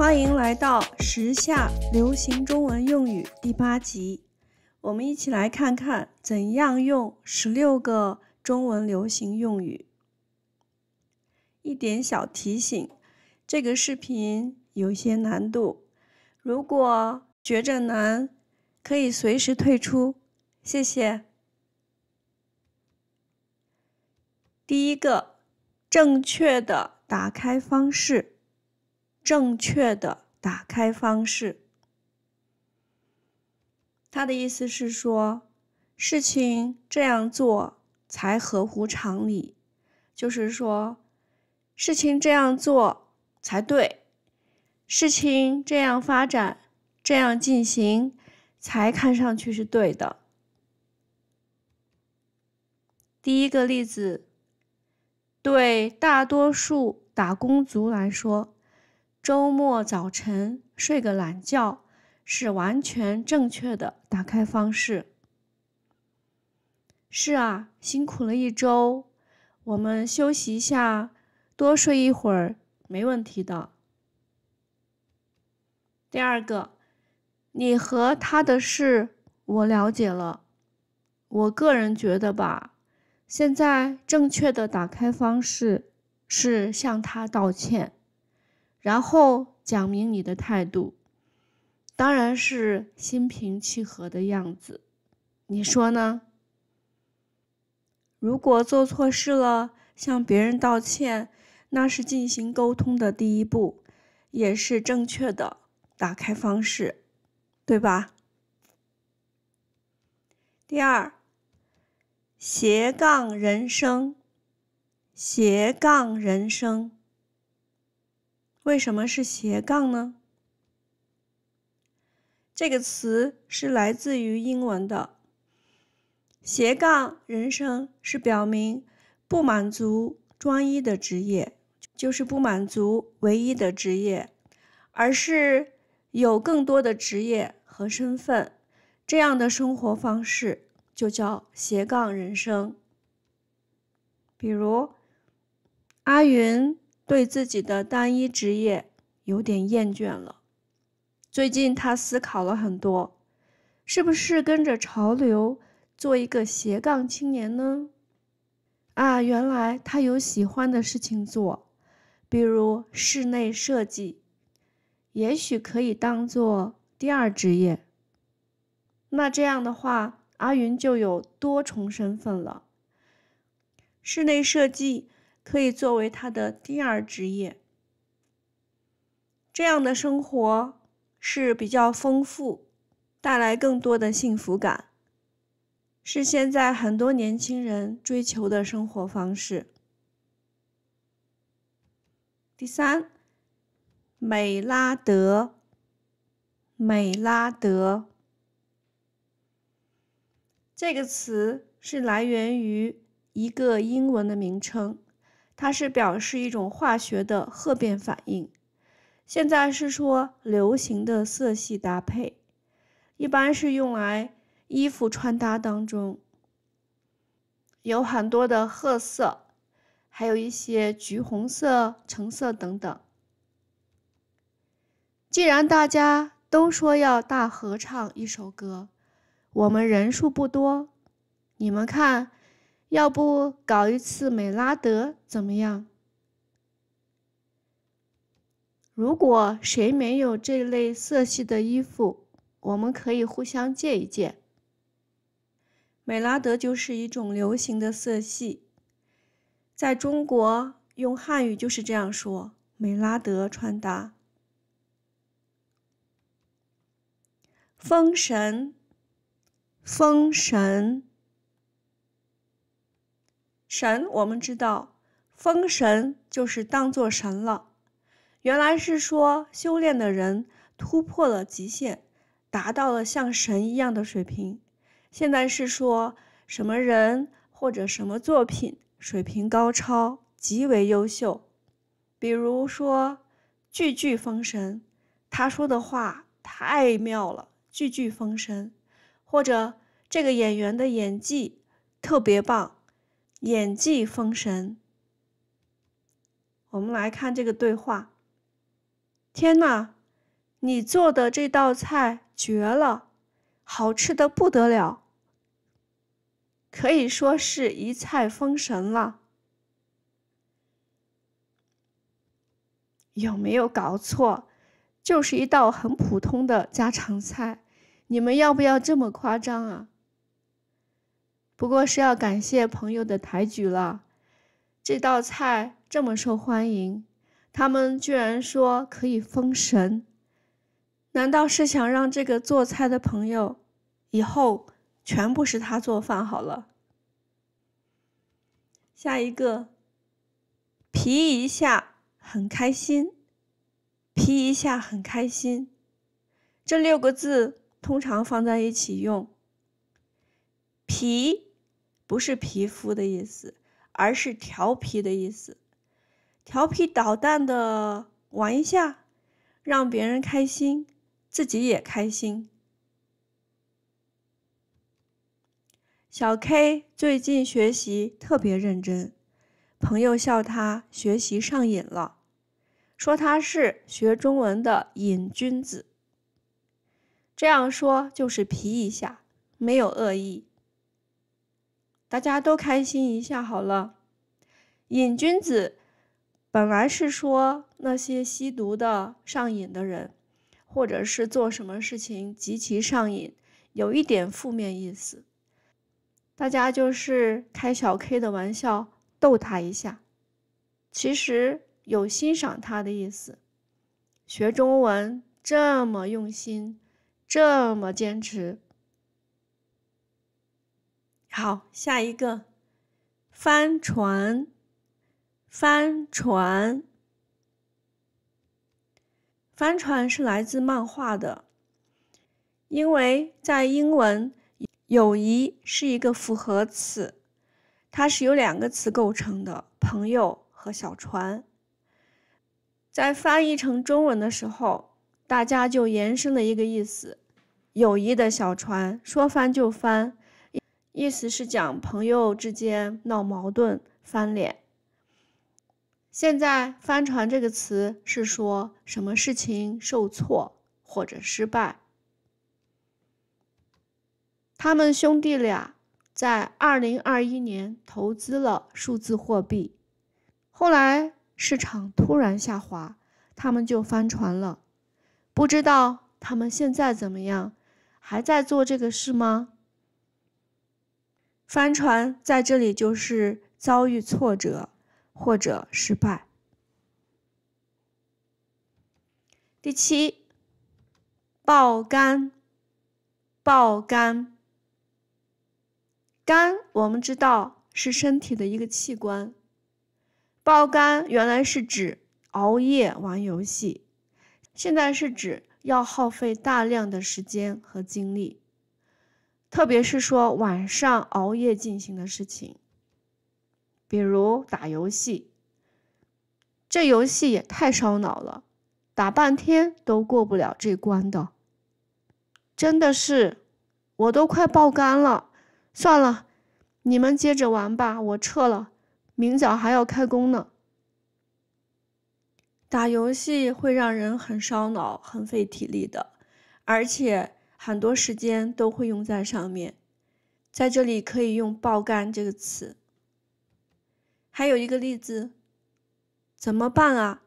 欢迎来到时下流行中文用语第八集，我们一起来看看怎样用十六个中文流行用语。一点小提醒：这个视频有些难度，如果觉着难，可以随时退出，谢谢。第一个，正确的打开方式。正确的打开方式。他的意思是说，事情这样做才合乎常理，就是说，事情这样做才对，事情这样发展、这样进行才看上去是对的。第一个例子，对大多数打工族来说。周末早晨睡个懒觉是完全正确的打开方式。是啊，辛苦了一周，我们休息一下，多睡一会儿没问题的。第二个，你和他的事我了解了，我个人觉得吧，现在正确的打开方式是向他道歉。然后讲明你的态度，当然是心平气和的样子，你说呢？如果做错事了，向别人道歉，那是进行沟通的第一步，也是正确的打开方式，对吧？第二，斜杠人生，斜杠人生。为什么是斜杠呢？这个词是来自于英文的“斜杠人生”，是表明不满足专一的职业，就是不满足唯一的职业，而是有更多的职业和身份。这样的生活方式就叫“斜杠人生”。比如阿云。对自己的单一职业有点厌倦了，最近他思考了很多，是不是跟着潮流做一个斜杠青年呢？啊，原来他有喜欢的事情做，比如室内设计，也许可以当做第二职业。那这样的话，阿云就有多重身份了，室内设计。可以作为他的第二职业。这样的生活是比较丰富，带来更多的幸福感，是现在很多年轻人追求的生活方式。第三，美拉德，美拉德这个词是来源于一个英文的名称。它是表示一种化学的褐变反应。现在是说流行的色系搭配，一般是用来衣服穿搭当中，有很多的褐色，还有一些橘红色、橙色等等。既然大家都说要大合唱一首歌，我们人数不多，你们看。要不搞一次美拉德怎么样？如果谁没有这类色系的衣服，我们可以互相借一借。美拉德就是一种流行的色系，在中国用汉语就是这样说：美拉德穿搭。封神，封神。神，我们知道封神就是当做神了。原来是说修炼的人突破了极限，达到了像神一样的水平。现在是说什么人或者什么作品水平高超，极为优秀。比如说句句封神，他说的话太妙了，句句封神。或者这个演员的演技特别棒。演技封神，我们来看这个对话。天呐，你做的这道菜绝了，好吃的不得了，可以说是一菜封神了。有没有搞错？就是一道很普通的家常菜，你们要不要这么夸张啊？不过是要感谢朋友的抬举了，这道菜这么受欢迎，他们居然说可以封神，难道是想让这个做菜的朋友以后全部是他做饭好了？下一个，皮一下很开心，皮一下很开心，这六个字通常放在一起用，皮。不是皮肤的意思，而是调皮的意思，调皮捣蛋的玩一下，让别人开心，自己也开心。小 K 最近学习特别认真，朋友笑他学习上瘾了，说他是学中文的瘾君子。这样说就是皮一下，没有恶意。大家都开心一下好了。瘾君子本来是说那些吸毒的上瘾的人，或者是做什么事情极其上瘾，有一点负面意思。大家就是开小 K 的玩笑，逗他一下，其实有欣赏他的意思。学中文这么用心，这么坚持。好，下一个，帆船，帆船，帆船是来自漫画的，因为在英文，友谊是一个复合词，它是由两个词构成的，朋友和小船，在翻译成中文的时候，大家就延伸了一个意思，友谊的小船说翻就翻。意思是讲朋友之间闹矛盾、翻脸。现在“翻船”这个词是说什么事情受挫或者失败。他们兄弟俩在二零二一年投资了数字货币，后来市场突然下滑，他们就翻船了。不知道他们现在怎么样，还在做这个事吗？帆船在这里就是遭遇挫折或者失败。第七，爆肝，爆肝，肝我们知道是身体的一个器官，爆肝原来是指熬夜玩游戏，现在是指要耗费大量的时间和精力。特别是说晚上熬夜进行的事情，比如打游戏。这游戏也太烧脑了，打半天都过不了这关的，真的是，我都快爆肝了。算了，你们接着玩吧，我撤了，明早还要开工呢。打游戏会让人很烧脑、很费体力的，而且。很多时间都会用在上面，在这里可以用“爆肝”这个词。还有一个例子，怎么办啊？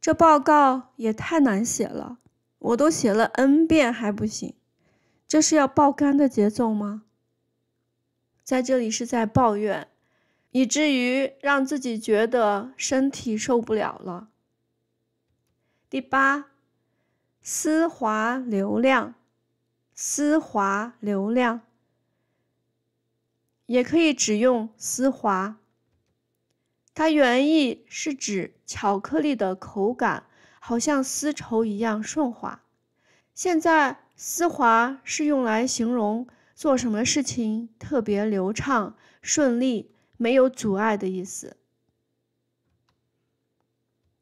这报告也太难写了，我都写了 n 遍还不行，这是要爆肝的节奏吗？在这里是在抱怨，以至于让自己觉得身体受不了了。第八，丝滑流量。丝滑，流量也可以只用丝滑。它原意是指巧克力的口感好像丝绸一样顺滑。现在，丝滑是用来形容做什么事情特别流畅、顺利、没有阻碍的意思。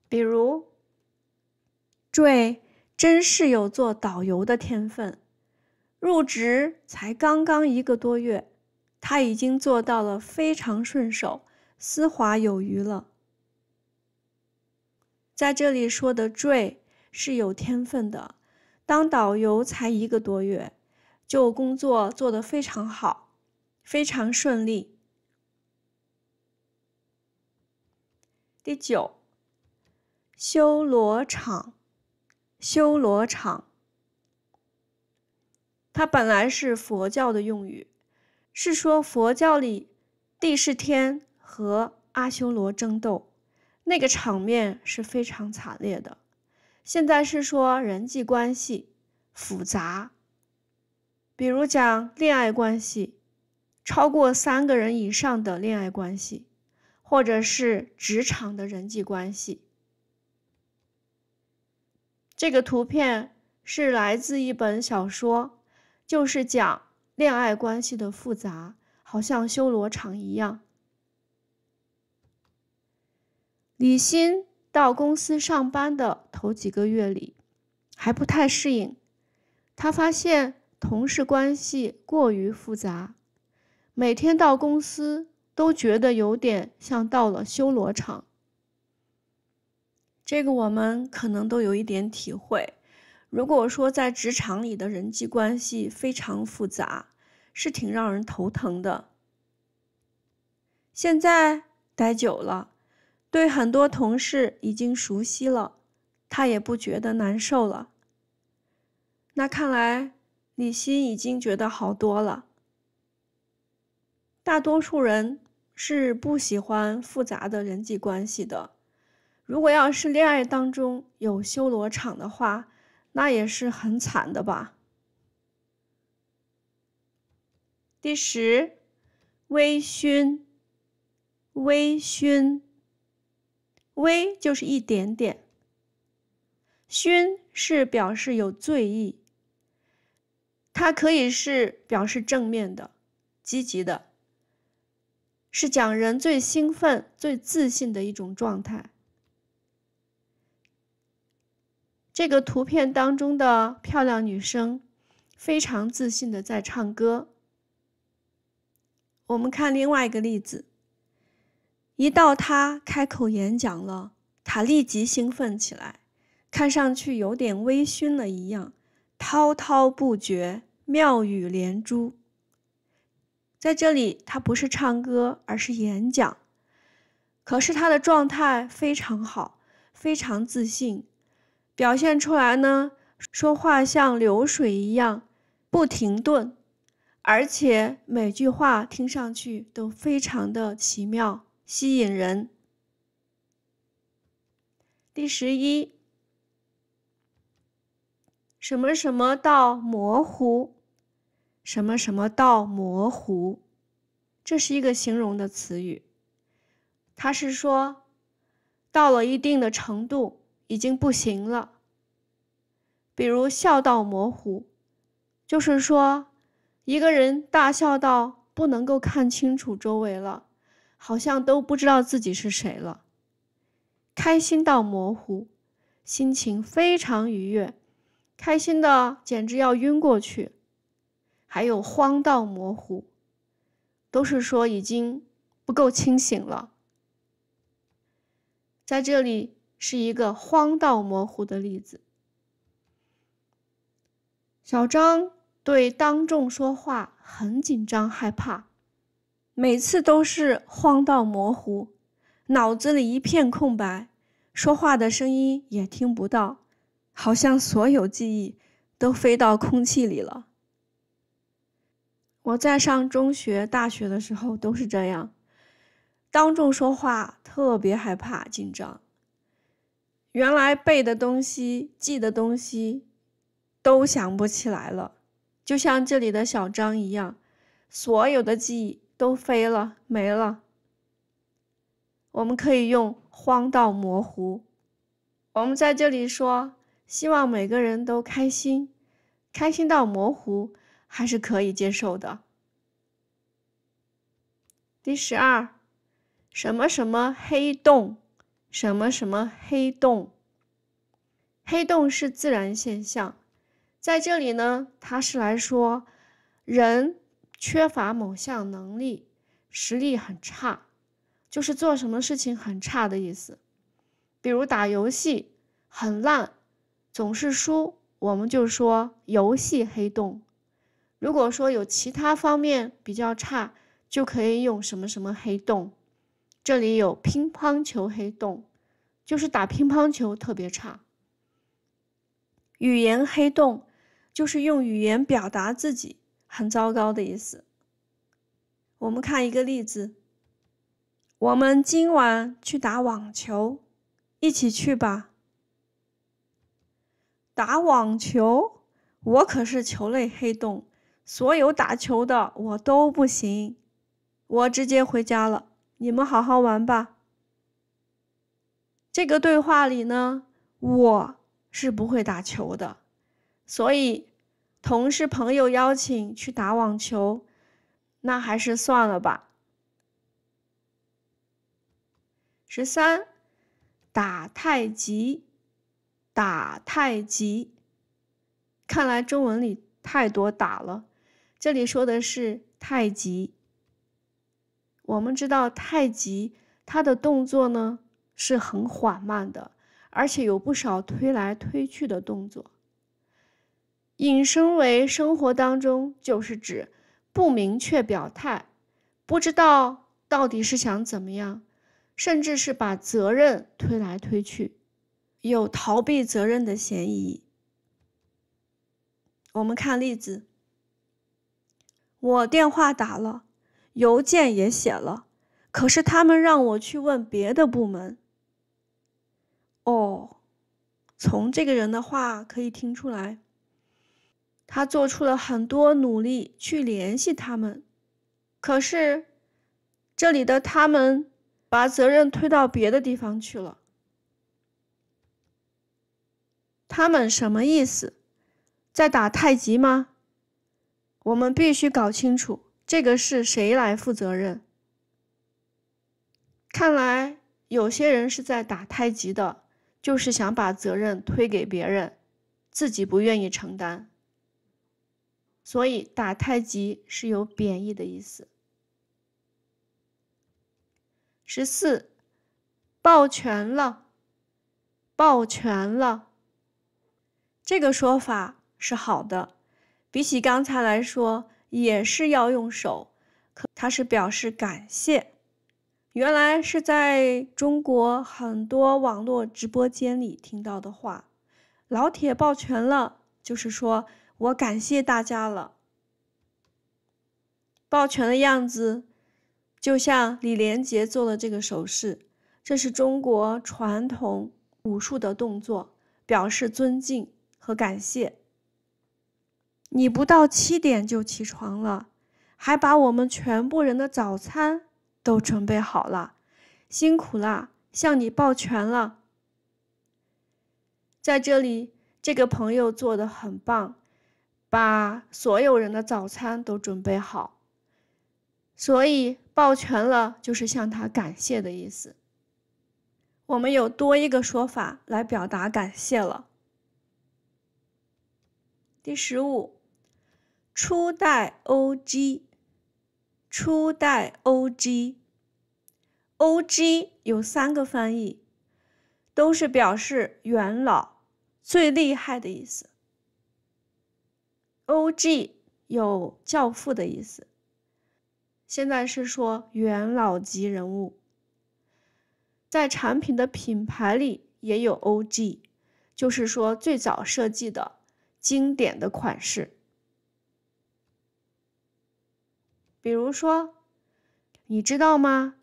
比如，这真是有做导游的天分。入职才刚刚一个多月，他已经做到了非常顺手、丝滑有余了。在这里说的“坠”是有天分的，当导游才一个多月，就工作做得非常好，非常顺利。第九，修罗场，修罗场。它本来是佛教的用语，是说佛教里帝释天和阿修罗争斗，那个场面是非常惨烈的。现在是说人际关系复杂，比如讲恋爱关系，超过三个人以上的恋爱关系，或者是职场的人际关系。这个图片是来自一本小说。就是讲恋爱关系的复杂，好像修罗场一样。李欣到公司上班的头几个月里，还不太适应。他发现同事关系过于复杂，每天到公司都觉得有点像到了修罗场。这个我们可能都有一点体会。如果说在职场里的人际关系非常复杂，是挺让人头疼的。现在待久了，对很多同事已经熟悉了，他也不觉得难受了。那看来李欣已经觉得好多了。大多数人是不喜欢复杂的人际关系的。如果要是恋爱当中有修罗场的话，那也是很惨的吧。第十，微醺。微醺。微就是一点点。醺是表示有醉意。它可以是表示正面的，积极的。是讲人最兴奋、最自信的一种状态。这个图片当中的漂亮女生非常自信的在唱歌。我们看另外一个例子。一到她开口演讲了，她立即兴奋起来，看上去有点微醺了一样，滔滔不绝，妙语连珠。在这里，他不是唱歌，而是演讲，可是他的状态非常好，非常自信。表现出来呢，说话像流水一样不停顿，而且每句话听上去都非常的奇妙，吸引人。第十一，什么什么到模糊，什么什么到模糊，这是一个形容的词语，它是说到了一定的程度。已经不行了。比如笑到模糊，就是说，一个人大笑到不能够看清楚周围了，好像都不知道自己是谁了。开心到模糊，心情非常愉悦，开心的简直要晕过去。还有慌到模糊，都是说已经不够清醒了。在这里。是一个荒诞模糊的例子。小张对当众说话很紧张害怕，每次都是荒诞模糊，脑子里一片空白，说话的声音也听不到，好像所有记忆都飞到空气里了。我在上中学、大学的时候都是这样，当众说话特别害怕、紧张。原来背的东西、记的东西，都想不起来了，就像这里的小张一样，所有的记忆都飞了，没了。我们可以用“荒到模糊”。我们在这里说，希望每个人都开心，开心到模糊还是可以接受的。第十二，什么什么黑洞。什么什么黑洞？黑洞是自然现象，在这里呢，它是来说人缺乏某项能力，实力很差，就是做什么事情很差的意思。比如打游戏很烂，总是输，我们就说游戏黑洞。如果说有其他方面比较差，就可以用什么什么黑洞。这里有乒乓球黑洞，就是打乒乓球特别差。语言黑洞，就是用语言表达自己很糟糕的意思。我们看一个例子：我们今晚去打网球，一起去吧。打网球，我可是球类黑洞，所有打球的我都不行，我直接回家了。你们好好玩吧。这个对话里呢，我是不会打球的，所以同事朋友邀请去打网球，那还是算了吧。十三，打太极，打太极。看来中文里太多打了，这里说的是太极。我们知道太极，它的动作呢是很缓慢的，而且有不少推来推去的动作。引申为生活当中，就是指不明确表态，不知道到底是想怎么样，甚至是把责任推来推去，有逃避责任的嫌疑。我们看例子：我电话打了。邮件也写了，可是他们让我去问别的部门。哦，从这个人的话可以听出来，他做出了很多努力去联系他们，可是这里的他们把责任推到别的地方去了。他们什么意思？在打太极吗？我们必须搞清楚。这个是谁来负责任？看来有些人是在打太极的，就是想把责任推给别人，自己不愿意承担。所以打太极是有贬义的意思。十四，抱拳了，抱拳了。这个说法是好的，比起刚才来说。也是要用手，可它是表示感谢。原来是在中国很多网络直播间里听到的话，“老铁抱拳了”，就是说我感谢大家了。抱拳的样子，就像李连杰做的这个手势，这是中国传统武术的动作，表示尊敬和感谢。你不到七点就起床了，还把我们全部人的早餐都准备好了，辛苦啦，向你抱拳了。在这里，这个朋友做得很棒，把所有人的早餐都准备好，所以抱拳了就是向他感谢的意思。我们有多一个说法来表达感谢了。第十五。初代 OG，初代 OG，OG 有三个翻译，都是表示元老、最厉害的意思。OG 有教父的意思。现在是说元老级人物。在产品的品牌里也有 OG，就是说最早设计的经典的款式。比如说，你知道吗？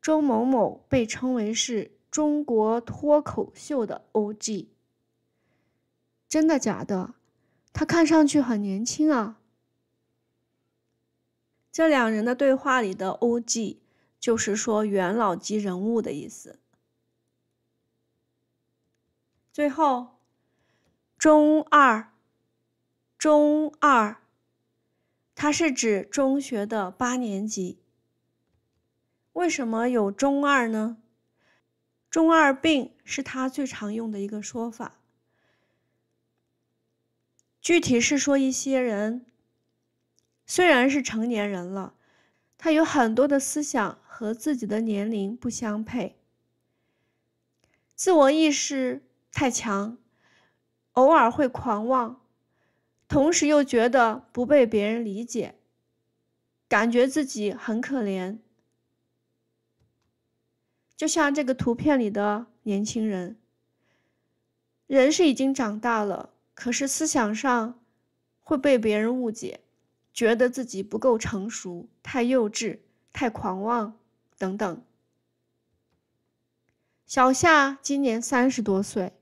周某某被称为是中国脱口秀的 OG，真的假的？他看上去很年轻啊。这两人的对话里的 “OG” 就是说元老级人物的意思。最后，中二，中二。它是指中学的八年级。为什么有“中二”呢？“中二病”是他最常用的一个说法。具体是说一些人，虽然是成年人了，他有很多的思想和自己的年龄不相配，自我意识太强，偶尔会狂妄。同时又觉得不被别人理解，感觉自己很可怜，就像这个图片里的年轻人，人是已经长大了，可是思想上会被别人误解，觉得自己不够成熟、太幼稚、太狂妄等等。小夏今年三十多岁，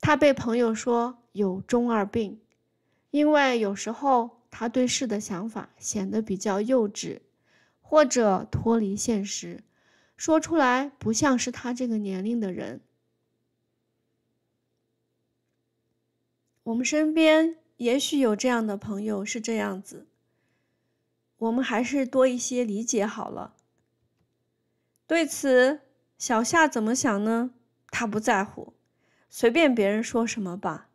他被朋友说有中二病。因为有时候他对事的想法显得比较幼稚，或者脱离现实，说出来不像是他这个年龄的人。我们身边也许有这样的朋友是这样子，我们还是多一些理解好了。对此，小夏怎么想呢？他不在乎，随便别人说什么吧。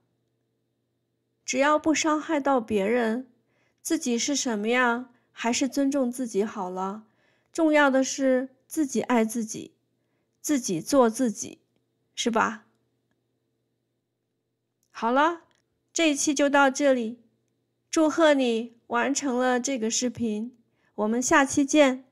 只要不伤害到别人，自己是什么样，还是尊重自己好了。重要的是自己爱自己，自己做自己，是吧？好了，这一期就到这里。祝贺你完成了这个视频，我们下期见。